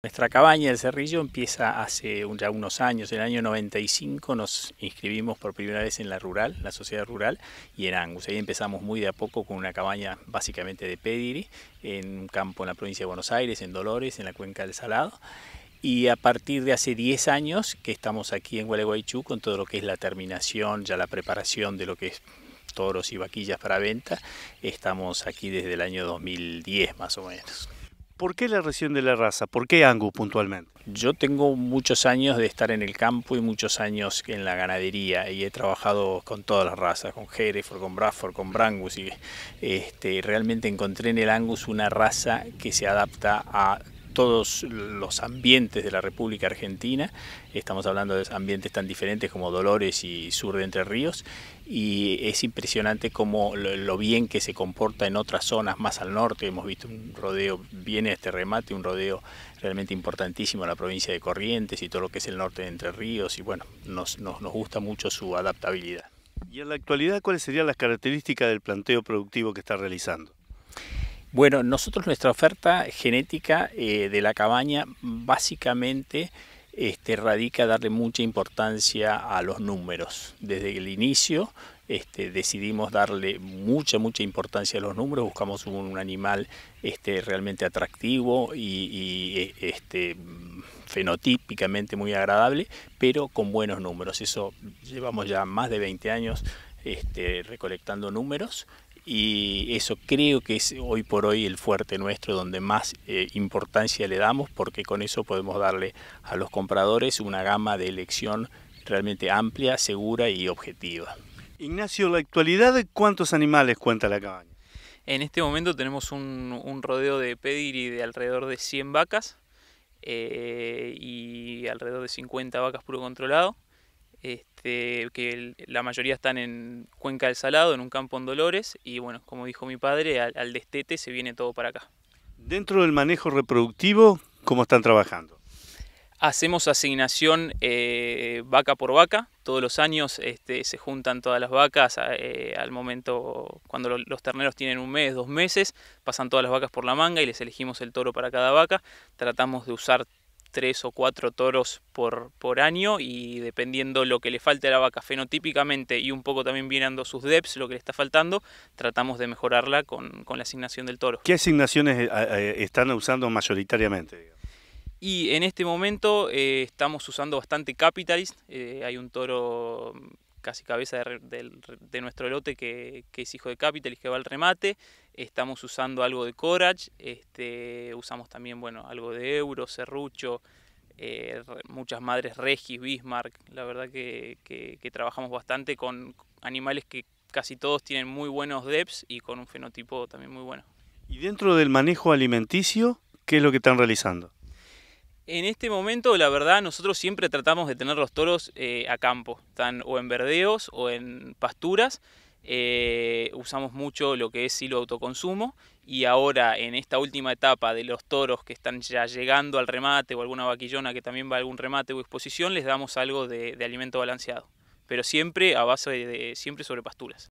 Nuestra cabaña del Cerrillo empieza hace ya unos años, en el año 95 nos inscribimos por primera vez en la rural, la sociedad rural, y en Angus. Ahí empezamos muy de a poco con una cabaña básicamente de pediri, en un campo en la provincia de Buenos Aires, en Dolores, en la cuenca del Salado. Y a partir de hace 10 años que estamos aquí en Gualeguaychú con todo lo que es la terminación, ya la preparación de lo que es toros y vaquillas para venta. Estamos aquí desde el año 2010 más o menos. ¿Por qué la región de la raza? ¿Por qué Angus puntualmente? Yo tengo muchos años de estar en el campo y muchos años en la ganadería y he trabajado con todas las razas, con Hereford, con Braford, con Brangus y este, realmente encontré en el Angus una raza que se adapta a todos los ambientes de la República Argentina. Estamos hablando de ambientes tan diferentes como Dolores y Sur de Entre Ríos. Y es impresionante cómo lo, bien que se comporta en otras zonas más al norte. Hemos visto un rodeo, viene este remate, un rodeo realmente importantísimo en la provincia de Corrientes y todo lo que es el norte de Entre Ríos. Y bueno, nos, nos, nos gusta mucho su adaptabilidad. ¿Y en la actualidad cuáles serían las características del planteo productivo que está realizando? Bueno, nosotros nuestra oferta genética eh, de la cabaña básicamente este, radica darle mucha importancia a los números. Desde el inicio este, decidimos darle mucha, mucha importancia a los números, buscamos un, animal este, realmente atractivo y, e, este, fenotípicamente muy agradable, pero con buenos números. Eso llevamos ya más de 20 años este, recolectando números y eso creo que es hoy por hoy el fuerte nuestro donde más eh, importancia le damos porque con eso podemos darle a los compradores una gama de elección realmente amplia, segura y objetiva. Ignacio, la actualidad, de ¿cuántos animales cuenta la cabaña? En este momento tenemos un, rodeo de y de alrededor de 100 vacas eh, y alrededor de 50 vacas puro controlado este, que la mayoría están en Cuenca del Salado, en un campo en Dolores, y bueno, como dijo mi padre, al, destete se viene todo para acá. Dentro del manejo reproductivo, ¿cómo están trabajando? Hacemos asignación eh, vaca por vaca. Todos los años este, se juntan todas las vacas eh, al momento cuando los terneros tienen un mes, dos meses, pasan todas las vacas por la manga y les elegimos el toro para cada vaca. Tratamos de usar tres o cuatro toros por, por año y dependiendo lo que le falte a la vaca fenotípicamente y un poco también mirando sus DEPs, lo que le está faltando, tratamos de mejorarla con, la asignación del toro. ¿Qué asignaciones eh, eh, están usando mayoritariamente? Y en este momento eh, estamos usando bastante Capitalist, hay un toro casi cabeza de, nuestro lote que, es hijo de Capital y que va al remate. Estamos usando algo de Corage, este, usamos también bueno, algo de Euro, Serrucho, eh, muchas madres Regis, Bismarck. La verdad que, que trabajamos bastante con animales que casi todos tienen muy buenos DEPs y con un fenotipo también muy bueno. Y dentro del manejo alimenticio, ¿qué es lo que están realizando? En este momento, la verdad, nosotros siempre tratamos de tener los toros eh, a campo, están o en verdeos o en pasturas. Eh, usamos mucho lo que es silo autoconsumo y ahora en esta última etapa de los toros que están ya llegando al remate o alguna vaquillona que también va a algún remate o exposición, les damos algo de, alimento balanceado, pero siempre a base de siempre sobre pasturas.